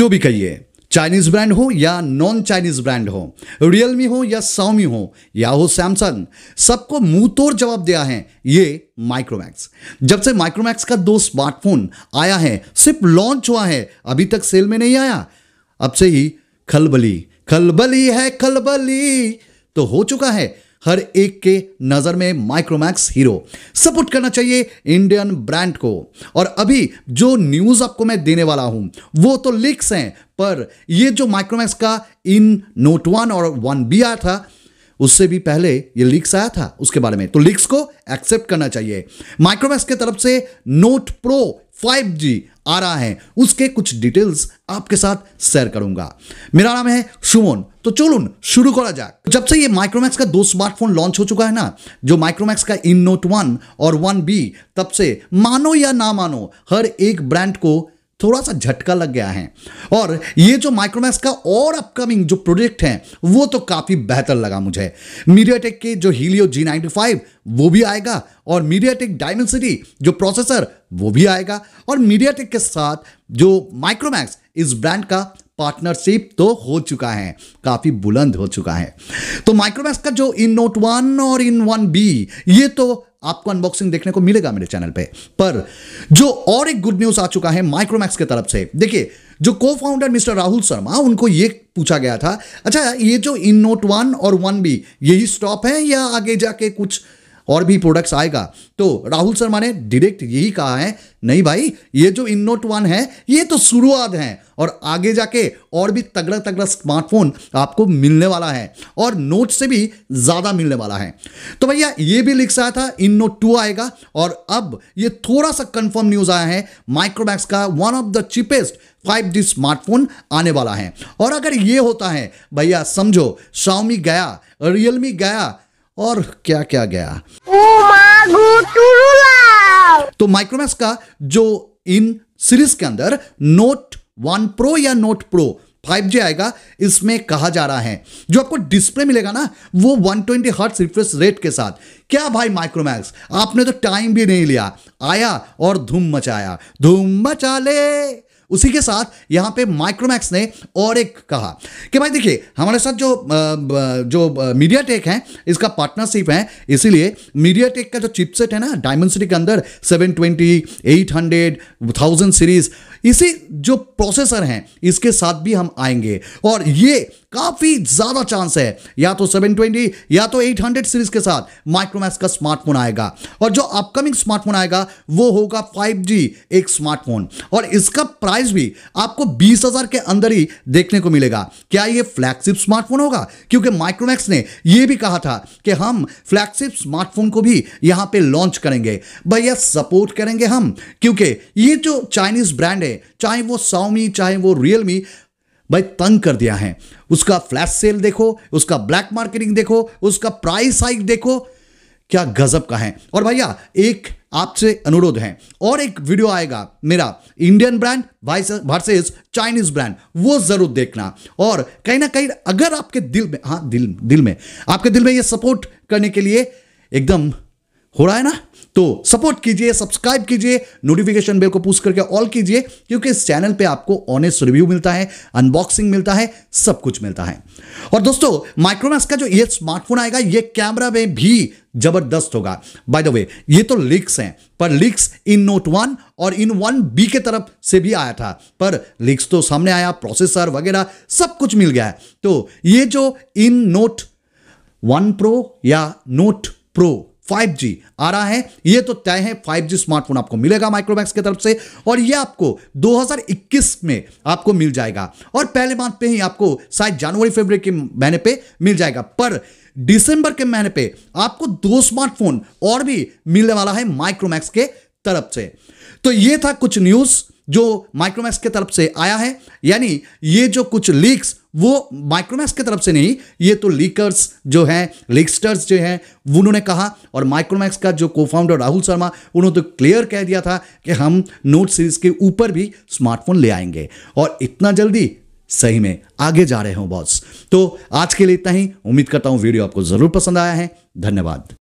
जो भी कहिए चाइनीज ब्रांड हो या नॉन चाइनीज ब्रांड हो रियलमी हो या साउमी हो या हो सैमसंग सबको मुंह तोड़ जवाब दिया है ये माइक्रोमैक्स जब से माइक्रोमैक्स का दो स्मार्टफोन आया है सिर्फ लॉन्च हुआ है अभी तक सेल में नहीं आया अब से ही खलबली खलबली है खलबली तो हो चुका है हर एक के नज़र में माइक्रोमैक्स हीरो सपोर्ट करना चाहिए इंडियन ब्रांड को और अभी जो न्यूज़ आपको मैं देने वाला हूं वो तो लीक्स हैं पर ये जो माइक्रोमैक्स का इन नोट वन और वन बी आया था उससे भी पहले ये लीक्स आया था उसके बारे में तो लीक्स को एक्सेप्ट करना चाहिए माइक्रोमैक्स के तरफ से नोट प्रो 5G आ रहा है उसके कुछ डिटेल्स आपके साथ शेयर करूंगा मेरा नाम है सुमन तो चलो शुरू करा जाए जब से ये माइक्रोमैक्स का दो स्मार्टफोन लॉन्च हो चुका है ना जो माइक्रोमैक्स का इन नोट वन और वन बी तब से मानो या ना मानो हर एक ब्रांड को थोड़ा सा झटका लग गया है और ये जो माइक्रोमैक्स का और अपकमिंग जो प्रोजेक्ट है वो तो काफ़ी बेहतर लगा मुझे मीडियाटेक के जो हीलियो जी नाइन्टी फाइव वो भी आएगा और मीडियाटेक डायमेंसिटी जो प्रोसेसर वो भी आएगा और मीडियाटेक के साथ जो माइक्रोमैक्स इस ब्रांड का पार्टनरशिप तो हो चुका है काफी बुलंद हो चुका है तो माइक्रोमैक्स का जो इन नोट वन और इन वन बी ये तो आपको अनबॉक्सिंग देखने को मिलेगा मेरे चैनल पे पर जो और एक गुड न्यूज आ चुका है माइक्रोमैक्स की तरफ से देखिए जो को फाउंडर मिस्टर राहुल शर्मा उनको ये पूछा गया था अच्छा ये जो इन नोट वन और वन बी यही स्टॉप है या आगे जाके कुछ और भी प्रोडक्ट्स आएगा तो राहुल शर्मा ने डायरेक्ट यही कहा है नहीं भाई ये जो इन नोट वन है ये तो शुरुआत है और आगे जाके और भी तगड़ा तगड़ा स्मार्टफोन आपको मिलने वाला है और नोट से भी ज़्यादा मिलने वाला है तो भैया ये भी लिख सकता था इन नोट टू आएगा और अब ये थोड़ा सा कंफर्म न्यूज़ आया है माइक्रोमैक्स का one of the cheapest 5G smartphone आने वाला है और अगर ये होता है भैया समझो शाओमी गया रियलमी गया और क्या क्या गया तो माइक्रोमैक्स का जो इन सीरीज के अंदर नोट वन प्रो या नोट प्रो 5G आएगा इसमें कहा जा रहा है जो आपको डिस्प्ले मिलेगा ना वो 120 ट्वेंटी हर्ट्स रिफ्रेश रेट के साथ क्या भाई माइक्रोमैक्स आपने तो टाइम भी नहीं लिया आया और धूम मचाया धूम मचा ले उसी के साथ यहाँ पे माइक्रोमैक्स ने और एक कहा कि भाई देखिए हमारे साथ जो जो मीडिया टेक है इसका पार्टनरशिप है इसीलिए मीडिया टेक का जो चिपसेट है ना डायमंड सिटी के अंदर seven twenty eight hundred thousand series इसी जो प्रोसेसर हैं इसके साथ भी हम आएंगे और ये काफ़ी ज़्यादा चांस है या तो 720 या तो 800 सीरीज के साथ माइक्रोमैक्स का स्मार्टफोन आएगा और जो अपकमिंग स्मार्टफोन आएगा वो होगा 5G एक स्मार्टफोन और इसका प्राइस भी आपको 20,000 के अंदर ही देखने को मिलेगा क्या ये फ्लैगशिप स्मार्टफोन होगा क्योंकि माइक्रोमैक्स ने ये भी कहा था कि हम फ्लैगशिप स्मार्टफोन को भी यहाँ पर लॉन्च करेंगे भैया सपोर्ट करेंगे हम क्योंकि ये जो चाइनीज ब्रांड है चाहे वो साउमी चाहे वो रियलमी भाई तंग कर दिया है उसका फ्लैश सेल देखो उसका ब्लैक मार्केटिंग देखो उसका प्राइस हाइक देखो क्या गजब का है और भैया एक आपसे अनुरोध है और एक वीडियो आएगा मेरा Indian brand versus Chinese brand वो जरूर देखना और कहीं ना कहीं अगर आपके दिल में हाँ दिल दिल में आपके दिल में ये सपोर्ट करने के लिए एकदम हो रहा है ना तो सपोर्ट कीजिए सब्सक्राइब कीजिए नोटिफिकेशन बेल को पूछ करके ऑल कीजिए क्योंकि इस चैनल पे आपको ऑनेस्ट रिव्यू मिलता है अनबॉक्सिंग मिलता है सब कुछ मिलता है और दोस्तों माइक्रोमैक्स का जो ये स्मार्टफोन आएगा ये कैमरा में भी जबरदस्त होगा बाय द वे ये तो लीक्स हैं पर लीक्स इन नोट वन और इन वन बी के तरफ से भी आया था पर लीक्स तो सामने आया प्रोसेसर वगैरह सब कुछ मिल गया है तो ये जो इन नोट वन प्रो या नोट प्रो 5G आ रहा है ये तो तय है जी स्मार्टफोन आपको मिलेगा माइक्रोमैक्स की तरफ से और ये आपको 2021 में आपको मिल जाएगा और पहले बात पे ही आपको शायद जनवरी फेबर के महीने पे मिल जाएगा पर दिसंबर के महीने पे आपको दो स्मार्टफोन और भी मिलने वाला है माइक्रोमैक्स के तरफ से तो ये था कुछ न्यूज़ जो माइक्रोमैक्स के तरफ से आया है यानी ये जो कुछ लीक्स वो माइक्रोमैक्स की तरफ से नहीं ये तो लीकर्स जो हैं लिक्स्टर्स जो हैं उन्होंने कहा और माइक्रोमैक्स का जो को फाउंडर राहुल शर्मा उन्होंने तो क्लियर कह दिया था कि हम नोट सीरीज के ऊपर भी स्मार्टफोन ले आएंगे और इतना जल्दी सही में आगे जा रहे हो बॉस तो आज के लिए इतना ही उम्मीद करता हूँ वीडियो आपको ज़रूर पसंद आया है धन्यवाद